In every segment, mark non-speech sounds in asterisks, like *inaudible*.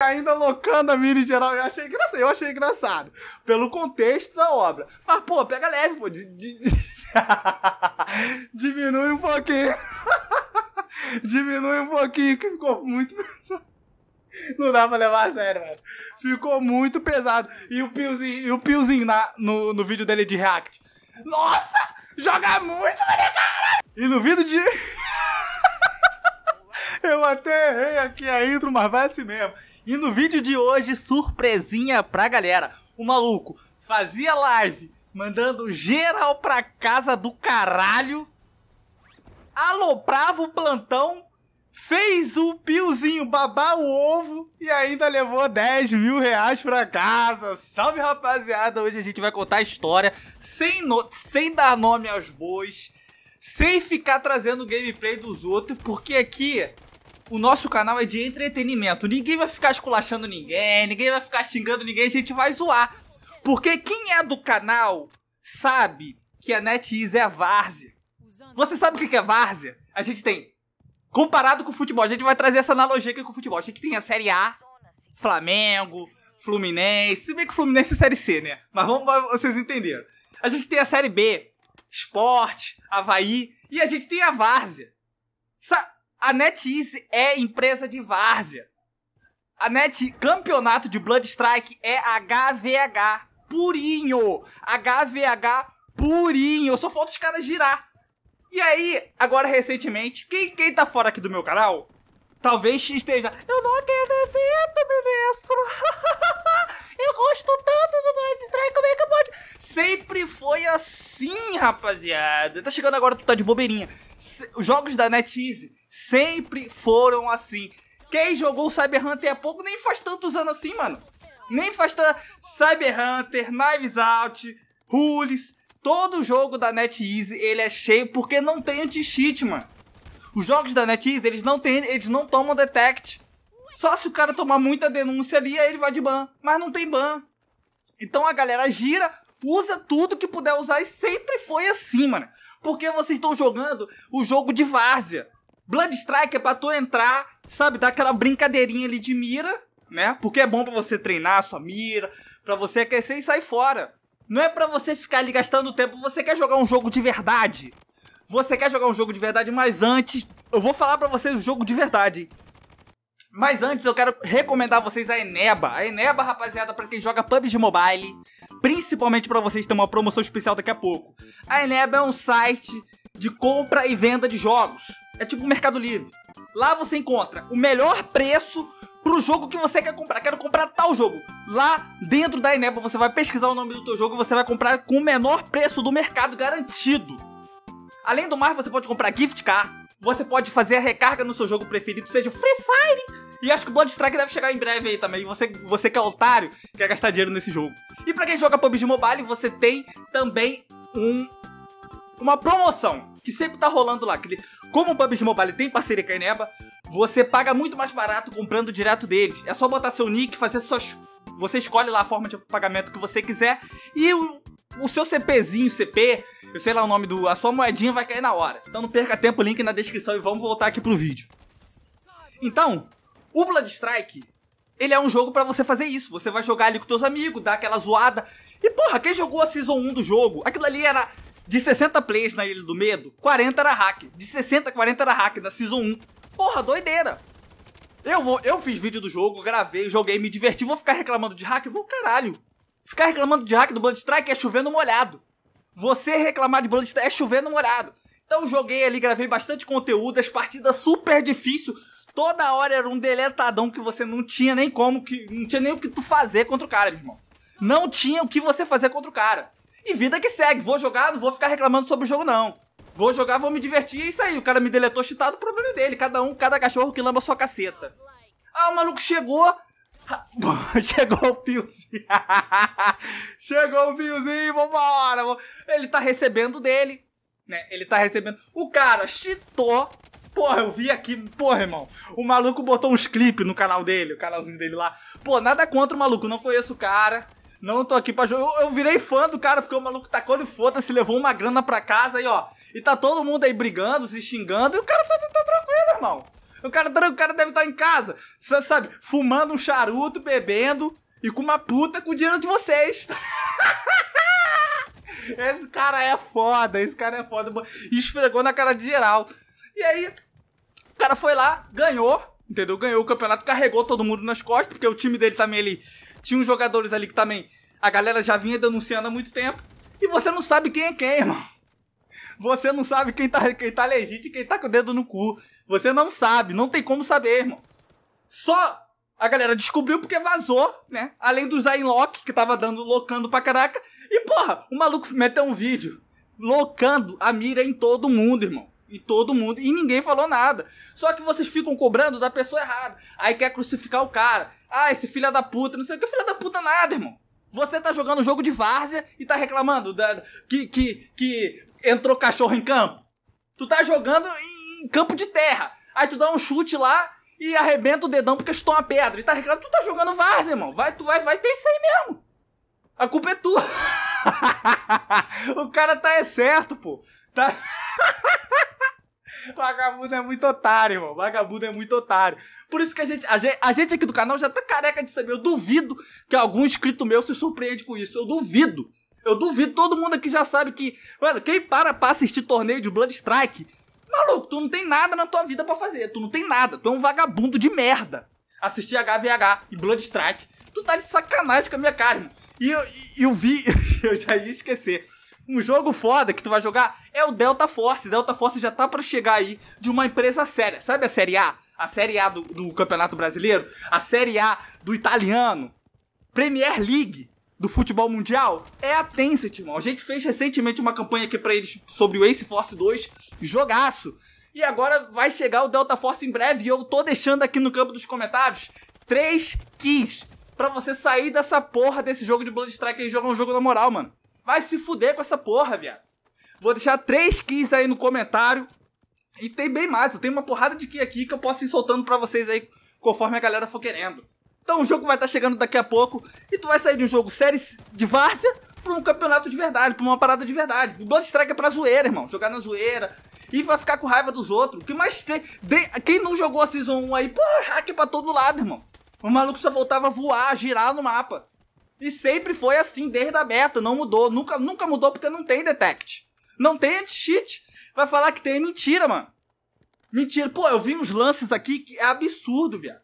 ainda locando a mini geral. Eu achei engraçado, eu achei engraçado. Pelo contexto da obra. Mas, pô, pega leve, pô. *laughs* Diminui um pouquinho. *laughs* Diminui um pouquinho, que ficou muito pesado. Não dá pra levar a sério, velho. Ficou muito pesado. E o Piozinho, e o Piozinho na, no, no vídeo dele de react. Nossa! Joga muito, mané, cara! E no vídeo de. *laughs* Eu até errei aqui a intro, mas vai assim mesmo. E no vídeo de hoje, surpresinha pra galera. O maluco fazia live mandando geral pra casa do caralho, aloprava o plantão, fez o piozinho babar o ovo e ainda levou 10 mil reais pra casa. Salve rapaziada, hoje a gente vai contar a história sem, no... sem dar nome aos bois, sem ficar trazendo gameplay dos outros, porque aqui o nosso canal é de entretenimento. Ninguém vai ficar esculachando ninguém, ninguém vai ficar xingando ninguém, a gente vai zoar. Porque quem é do canal sabe que a NetEase é a várzea. Você sabe o que é várzea? A gente tem, comparado com o futebol, a gente vai trazer essa analogia aqui com o futebol. A gente tem a Série A, Flamengo, Fluminense, se bem que o Fluminense é Série C, né? Mas vamos, vocês entenderam. A gente tem a Série B, Esporte, Havaí, e a gente tem a várzea. Sabe? A NetEase é empresa de várzea. A Net Campeonato de Blood Strike é HVH purinho. HVH purinho. Só falta os caras girar. E aí, agora recentemente, quem, quem tá fora aqui do meu canal, talvez esteja. Eu não acredito, ministro! *laughs* eu gosto tanto do Blood Strike, como é que pode? Sempre foi assim, rapaziada. Tá chegando agora, tu tá de bobeirinha. Os jogos da NetEase Sempre foram assim. Quem jogou Cyber Hunter há pouco nem faz tantos anos assim, mano. Nem faz tanto. Cyber Hunter, Knives Out, Rules. Todo jogo da NetEase ele é cheio porque não tem anti-cheat, mano. Os jogos da NetEase eles não têm, eles não tomam detect. Só se o cara tomar muita denúncia ali, aí ele vai de ban. Mas não tem ban. Então a galera gira, usa tudo que puder usar e sempre foi assim, mano. Porque vocês estão jogando o jogo de várzea. Bloodstrike é pra tu entrar, sabe, dar aquela brincadeirinha ali de mira, né? Porque é bom pra você treinar a sua mira, pra você aquecer e sair fora. Não é pra você ficar ali gastando tempo, você quer jogar um jogo de verdade. Você quer jogar um jogo de verdade, mas antes... Eu vou falar pra vocês o jogo de verdade, mas antes eu quero recomendar a vocês a Eneba. A Eneba, rapaziada, para quem joga PUBG Mobile, principalmente para vocês ter uma promoção especial daqui a pouco. A Eneba é um site de compra e venda de jogos. É tipo o Mercado Livre. Lá você encontra o melhor preço pro jogo que você quer comprar. Quero comprar tal jogo. Lá dentro da Eneba você vai pesquisar o nome do teu jogo e você vai comprar com o menor preço do mercado garantido. Além do mais, você pode comprar gift card, você pode fazer a recarga no seu jogo preferido, seja Free Fire. E acho que o Blood Strike deve chegar em breve aí também. Você, você que é otário, quer gastar dinheiro nesse jogo. E para quem joga PUBG Mobile, você tem também um uma promoção que sempre tá rolando lá. Como o PUBG Mobile tem parceria com a Ineba, você paga muito mais barato comprando direto deles. É só botar seu nick, fazer suas. Você escolhe lá a forma de pagamento que você quiser e o, o seu CPzinho, CP, eu sei lá o nome do. A sua moedinha vai cair na hora. Então não perca tempo, link na descrição e vamos voltar aqui pro vídeo. Então, o Blood Strike, ele é um jogo para você fazer isso. Você vai jogar ali com seus amigos, dar aquela zoada. E porra, quem jogou a Season 1 do jogo? Aquilo ali era de 60 players na Ilha do Medo, 40 era hack. De 60, 40 era hack da Season 1. Porra, doideira. Eu, vou, eu fiz vídeo do jogo, gravei, joguei, me diverti. Vou ficar reclamando de hack? Vou caralho. Ficar reclamando de hack do Bloodstrike é chovendo molhado. Você reclamar de Bloodstrike é chovendo molhado. Então joguei ali, gravei bastante conteúdo, as partidas super difícil. Toda hora era um deletadão que você não tinha nem como, que não tinha nem o que tu fazer contra o cara, meu irmão. Não tinha o que você fazer contra o cara. E vida que segue. Vou jogar, não vou ficar reclamando sobre o jogo, não. Vou jogar, vou me divertir, é isso aí. O cara me deletou cheatado, o problema é dele. Cada um, cada cachorro que lamba sua caceta. Ah, o maluco chegou. Ah, *laughs* chegou o Piozinho. *laughs* Chegou o Piozinho, vambora. Ele tá recebendo dele. Né? Ele tá recebendo. O cara cheatou. Porra, eu vi aqui. Porra, irmão. O maluco botou uns clipes no canal dele, o canalzinho dele lá. Pô, nada contra o maluco, não conheço o cara. Não tô aqui pra jogar. Eu, eu, virei fã do cara, porque o maluco tacou tá de foda-se, levou uma grana pra casa aí ó. E tá todo mundo aí brigando, se xingando, e o cara tá, tá, tá tranquilo, irmão. O cara, o cara deve estar tá em casa, sabe, fumando um charuto, bebendo e com uma puta com o dinheiro de vocês. *laughs* esse cara é foda, esse cara é foda. esfregou na cara de geral. E aí, o cara foi lá, ganhou, entendeu? Ganhou o campeonato, carregou todo mundo nas costas, porque o time dele também, ele tinha uns jogadores ali que também a galera já vinha denunciando há muito tempo. E você não sabe quem é quem, irmão. Você não sabe quem tá, quem tá legítimo e quem tá com o dedo no cu. Você não sabe, não tem como saber, irmão. Só a galera descobriu porque vazou, né? Além do Zayn Locke, que tava dando, locando pra caraca. E, porra, o maluco meteu um vídeo locando a mira em todo mundo, irmão. E todo mundo, e ninguém falou nada. Só que vocês ficam cobrando da pessoa errada. Aí quer crucificar o cara. Ah, esse filho da puta, não sei o que, filho da puta nada, irmão. Você tá jogando jogo de várzea e tá reclamando da, que, que, que entrou cachorro em campo. Tu tá jogando em, em campo de terra. Aí tu dá um chute lá e arrebenta o dedão porque chutou uma pedra. E tá reclamando, tu tá jogando várzea, irmão. Vai, tu vai, vai ter isso aí mesmo. A culpa é tua. *laughs* o cara tá é certo, pô. Tá. Vagabundo é muito otário, irmão. Vagabundo é muito otário. Por isso que a gente, a gente, a gente, aqui do canal já tá careca de saber. Eu duvido que algum inscrito meu se surpreende com isso. Eu duvido. Eu duvido. Todo mundo aqui já sabe que, mano, quem para pra assistir torneio de Blood Strike, maluco, tu não tem nada na tua vida para fazer. Tu não tem nada. Tu é um vagabundo de merda. Assistir HVH e Blood Strike. Tu tá de sacanagem com a minha cara, irmão. E eu, eu vi, *laughs* eu já ia esquecer. Um jogo foda que tu vai jogar é o Delta Force. Delta Force já tá para chegar aí de uma empresa séria. Sabe a Série A? A Série A do, do Campeonato Brasileiro? A Série A do italiano? Premier League? do futebol mundial é a Tencent, irmão. A gente fez recentemente uma campanha aqui para eles sobre o Ace Force 2, jogaço. E agora vai chegar o Delta Force em breve e eu tô deixando aqui no campo dos comentários três keys para você sair dessa porra desse jogo de Blood Strike e jogar um jogo na moral, mano. Vai se fuder com essa porra, viado. Vou deixar três keys aí no comentário. E tem bem mais, eu tenho uma porrada de key aqui que eu posso ir soltando pra vocês aí conforme a galera for querendo. Então o jogo vai estar tá chegando daqui a pouco e tu vai sair de um jogo série de várzea pra um campeonato de verdade, pra uma parada de verdade. O Bloodstrike é pra zoeira, irmão. Jogar na zoeira. E vai ficar com raiva dos outros. O que mais tem? De... Quem não jogou a Season 1 aí, pô, hack pra todo lado, irmão. O maluco só voltava a voar, girar no mapa. E sempre foi assim, desde a beta, não mudou. Nunca, nunca mudou porque não tem detect. Não tem anti-cheat. Vai falar que tem, mentira, mano. Mentira. Pô, eu vi uns lances aqui que é absurdo, viado.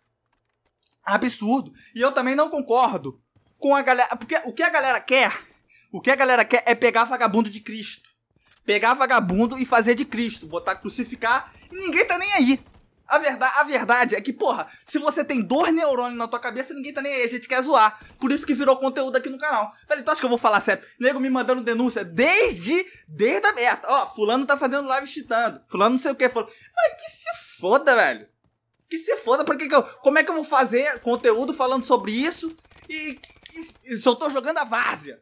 Absurdo. E eu também não concordo com a galera. Porque o que a galera quer, o que a galera quer é pegar vagabundo de Cristo. Pegar vagabundo e fazer de Cristo. Botar, crucificar. E ninguém tá nem aí. A verdade, a verdade é que, porra, se você tem dois neurônios na tua cabeça, ninguém tá nem aí, a gente quer zoar. Por isso que virou conteúdo aqui no canal. Falei, tu então acha que eu vou falar sério? Nego me mandando denúncia desde, desde a merda. Ó, fulano tá fazendo live cheatando. Fulano não sei o que. Fulano... que se foda, velho. Que se foda, porque que eu, como é que eu vou fazer conteúdo falando sobre isso e, e, e se eu tô jogando a várzea?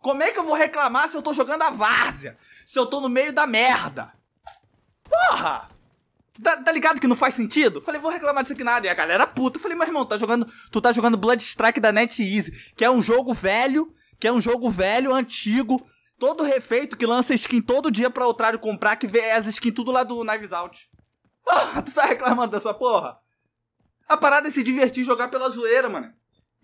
Como é que eu vou reclamar se eu tô jogando a várzea? Se eu tô no meio da merda? Porra! Tá, tá, ligado que não faz sentido? Falei, vou reclamar disso aqui nada. E a galera puta. Falei, meu irmão, tá jogando, tu tá jogando Blood Strike da NetEase, que é um jogo velho, que é um jogo velho, antigo, todo refeito, que lança skin todo dia pra otário comprar, que vê as skins tudo lá do Knives Out. Porra, *laughs* ah, tu tá reclamando dessa porra? A parada é se divertir jogar pela zoeira, mano.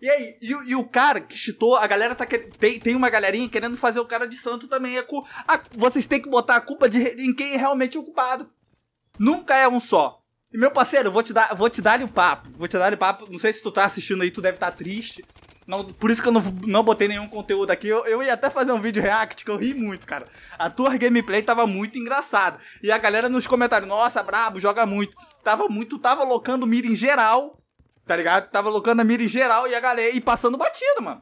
E aí, e, e o cara que chitou, a galera tá querendo. Tem, tem uma galerinha querendo fazer o cara de santo também. É cu, a, vocês têm que botar a culpa de, em quem é realmente o culpado. Nunca é um só. E meu parceiro, vou te dar, vou te dar um papo. Vou te dar um papo. Não sei se tu tá assistindo aí, tu deve estar tá triste. Não, por isso que eu não, não botei nenhum conteúdo aqui. Eu, eu ia até fazer um vídeo react, que eu ri muito, cara. A tua gameplay tava muito engraçada. E a galera nos comentários, nossa, brabo, joga muito. Tava muito, tava locando mira em geral. Tá ligado? Tava locando a mira em geral e a galera. E passando batido, mano.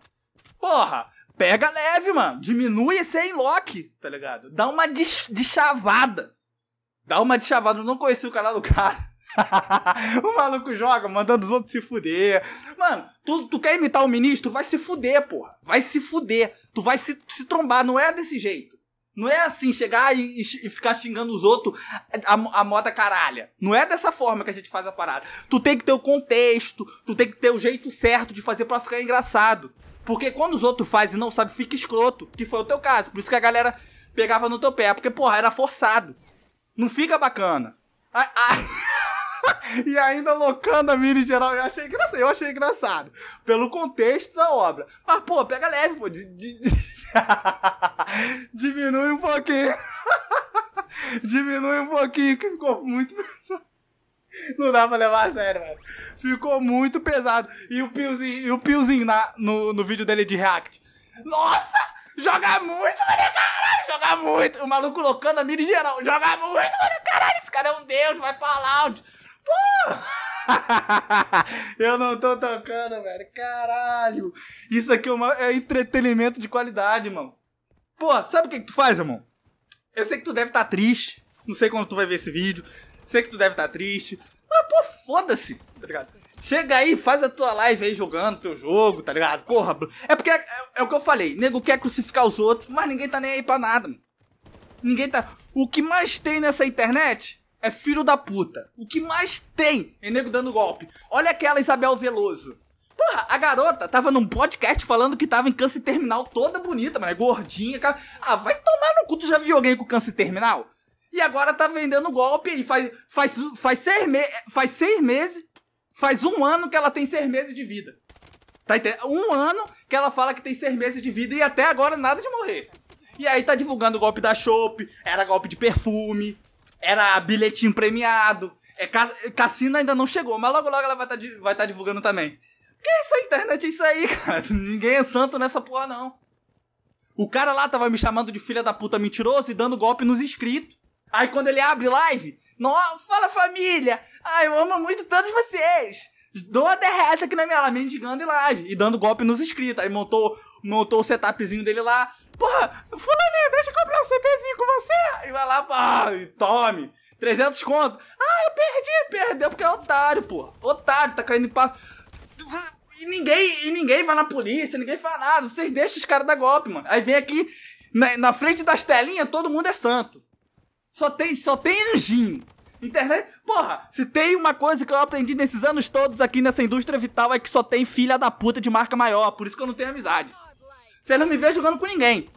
Porra! Pega leve, mano. Diminui esse aí lock, tá ligado? Dá uma de deschavada. Dá uma de chavada, eu não conheci o canal do cara. *laughs* o maluco joga, mandando os outros se fuder. Mano, tu, tu quer imitar o ministro? Vai se fuder, porra. Vai se fuder. Tu vai se, se trombar, não é desse jeito. Não é assim, chegar e, e ficar xingando os outros a, a, moda caralha. Não é dessa forma que a gente faz a parada. Tu tem que ter o contexto, tu tem que ter o jeito certo de fazer para ficar engraçado. Porque quando os outros fazem e não sabe, fica escroto. Que foi o teu caso. Por isso que a galera pegava no teu pé. Porque, porra, era forçado. Não fica bacana. Ai, ai. *laughs* e ainda locando a mini geral. Eu achei engraçado, eu achei engraçado. Pelo contexto da obra. Mas, pô, pega leve, pô. *laughs* Diminui um pouquinho. *laughs* Diminui um pouquinho, que ficou muito pesado. Não dá pra levar a sério, velho. Ficou muito pesado. E o Piozinho, e o Piozinho na, no, no vídeo dele de react. Nossa! Joga muito, mano, caralho, joga muito. O maluco colocando a mira geral. Joga muito, mano, caralho, esse cara é um deus, vai pra loud. Pô! *laughs* eu não tô tocando, velho. Caralho. Isso aqui é, uma, é, entretenimento de qualidade, mano. Pô, sabe o que, que tu faz, irmão? Eu sei que tu deve estar tá triste. Não sei quando tu vai ver esse vídeo. Sei que tu deve estar tá triste. Mas, pô, foda-se, tá ligado? Chega aí, faz a tua live aí jogando teu jogo, tá ligado? Porra, é porque é, é o que eu falei, nego quer crucificar os outros, mas ninguém tá nem aí pra nada. Mano. Ninguém tá. O que mais tem nessa internet é filho da puta. O que mais tem é nego dando golpe. Olha aquela Isabel Veloso. Porra, a garota tava num podcast falando que tava em câncer terminal toda bonita, mas é gordinha. Cara. Ah, vai tomar no cu, tu já viu alguém com câncer terminal? E agora tá vendendo golpe aí, faz, faz, faz, seis, me faz seis meses Faz um ano que ela tem seis meses de vida. Tá entendendo? Um ano que ela fala que tem seis meses de vida e até agora nada de morrer. E aí tá divulgando o golpe da Chopp, era golpe de perfume, era bilhetinho premiado. É, cassino ainda não chegou, mas logo logo ela vai estar tá, tá divulgando também. Que essa internet é isso aí, *laughs* cara? Ninguém é santo nessa porra, não. O cara lá tava me chamando de filha da puta mentiroso e dando golpe nos inscritos. Aí quando ele abre live, no, fala família, Ai, eu amo muito todos vocês. Doa a derreta aqui na minha lá, mendigando em live e dando golpe nos inscritos. Aí montou, montou o setupzinho dele lá. Porra, fulaninho, deixa eu comprar um CPzinho com você. E vai lá, pá, e tome. 300 conto. Ah, eu perdi. Perdeu porque é otário, porra. Otário, tá caindo em papo. E ninguém, e ninguém vai na polícia, ninguém fala nada. Vocês deixam os caras dar golpe, mano. Aí vem aqui, na, na frente das telinhas, todo mundo é santo. Só tem, só tem anjinho. Internet. Porra, se tem uma coisa que eu aprendi nesses anos todos aqui nessa indústria vital é que só tem filha da puta de marca maior. Por isso que eu não tenho amizade. Você não me vê jogando com ninguém.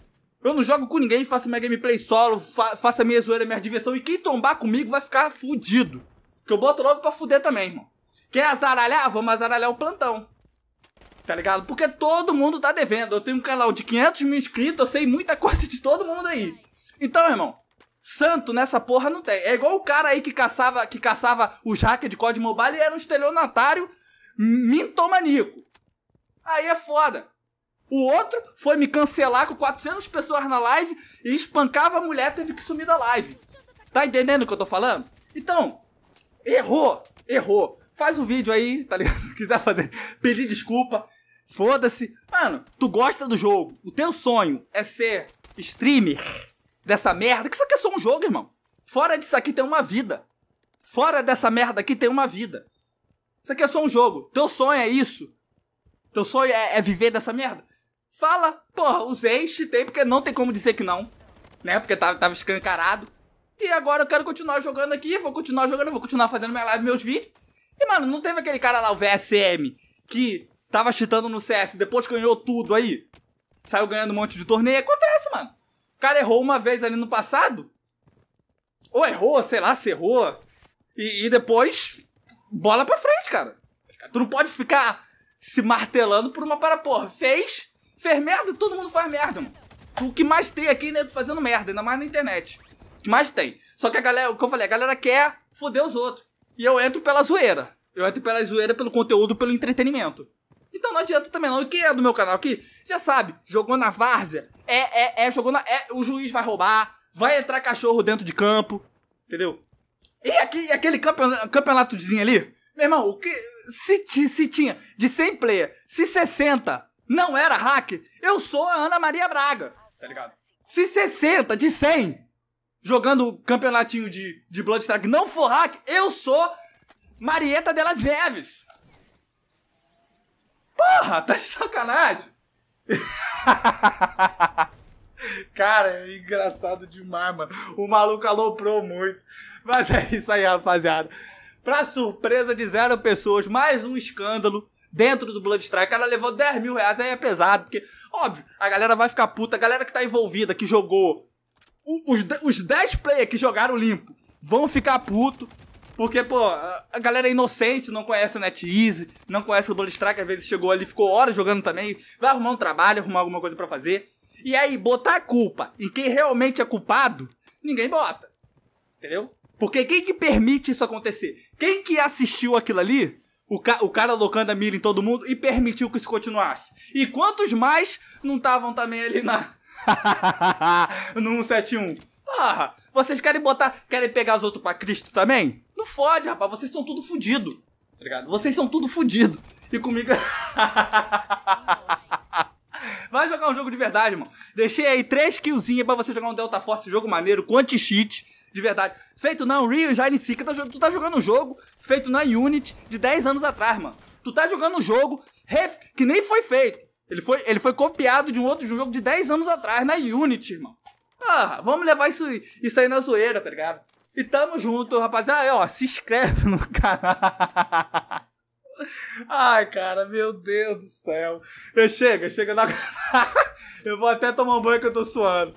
Eu não jogo com ninguém, faço minha gameplay solo, fa faço a minha zoeira, minha diversão. E quem tombar comigo vai ficar fudido. Que eu boto logo pra fuder também, irmão. Quer azaralhar? Vamos azaralhar o plantão. Tá ligado? Porque todo mundo tá devendo. Eu tenho um canal de 500 mil inscritos, eu sei muita coisa de todo mundo aí. Então, irmão, Santo nessa porra não tem. É igual o cara aí que caçava, que caçava os hackers de código mobile e era um estelionatário mintomaníaco. Aí é foda. O outro foi me cancelar com 400 pessoas na live e espancava a mulher, teve que sumir da live. Tá entendendo o que eu tô falando? Então, errou, errou. Faz um vídeo aí, tá ligado? *laughs* Quiser fazer, pedir desculpa, foda-se. Mano, tu gosta do jogo. O teu sonho é ser streamer dessa merda, que isso aqui é só um jogo, irmão. Fora disso aqui tem uma vida. Fora dessa merda aqui tem uma vida. Isso aqui é só um jogo. Teu sonho é isso? Teu sonho é, é viver dessa merda? Fala, porra, usei, chitei, porque não tem como dizer que não. Né? Porque tava, tá, tava escancarado. E agora eu quero continuar jogando aqui, vou continuar jogando, vou continuar fazendo minha live, meus vídeos. E, mano, não teve aquele cara lá, o VSM, que tava cheatando no CS, depois ganhou tudo aí. Saiu ganhando um monte de torneio. Acontece, mano. O cara errou uma vez ali no passado. Ou errou, sei lá, se errou. E, e depois, bola pra frente, cara. Tu não pode ficar se martelando por uma para porra. Fez, fez merda, todo mundo faz merda, mano. O que mais tem aqui, né, fazendo merda, ainda mais na internet. O que mais tem. Só que a galera, o que eu falei, a galera quer foder os outros. E eu entro pela zoeira. Eu entro pela zoeira, pelo conteúdo, pelo entretenimento. Então não adianta também não. Quem é do meu canal aqui já sabe, jogou na várzea. É, é, é, jogou na. É, o juiz vai roubar, vai entrar cachorro dentro de campo. Entendeu? E aqui, aquele campeonato, campeonatozinho ali, meu irmão, o que. Se, se tinha de 100 player, se 60 não era hack, eu sou a Ana Maria Braga, tá ligado? Se 60 de 100 jogando campeonatinho de, de Bloodstrike não for hack, eu sou Marieta Delas Neves. Porra, tá de sacanagem? *laughs* Cara, é engraçado demais, mano. O maluco aloprou muito. Mas é isso aí, rapaziada. Pra surpresa de zero pessoas, mais um escândalo dentro do Blood Strike. O cara levou 10 mil reais, aí é pesado, porque, óbvio, a galera vai ficar puta. A galera que tá envolvida, que jogou. Os, os 10 players que jogaram limpo vão ficar puto. Porque, pô, a galera é inocente, não conhece a NetEase, não conhece o Bloodstrike, às vezes chegou ali, ficou horas jogando também, vai arrumar um trabalho, arrumar alguma coisa para fazer. E aí, botar a culpa em quem realmente é culpado, ninguém bota. Entendeu? Porque quem que permite isso acontecer? Quem que assistiu aquilo ali, o, ca o cara locando a mira em todo mundo e permitiu que isso continuasse? E quantos mais não estavam também ali na... *laughs* no 171? Porra, vocês querem botar... Querem pegar os outros pra Cristo também? fode, rapaz. Vocês são tudo fudido. Tá ligado? Vocês são tudo fudido. E comigo. É- *laughs* Vai jogar um jogo de verdade, mano. Deixei aí três killzinhas pra você jogar um Delta Force, jogo maneiro, com anti-cheat, de verdade. Feito na Unreal já em Seeker, tu tá jogando um jogo feito na Unity de 10 anos atrás, mano. Tu tá jogando um jogo ref... que nem foi feito. Ele foi, ele foi copiado de um outro de um jogo de 10 anos atrás na Unity, irmão. Ah, vamos levar isso, isso aí na zoeira, tá ligado? E tamo junto, rapaziada. Ó, se inscreve no *laughs* canal. Ai, cara, meu Deus do céu. Eu chega na. *laughs* eu vou até tomar um banho que eu tô suando.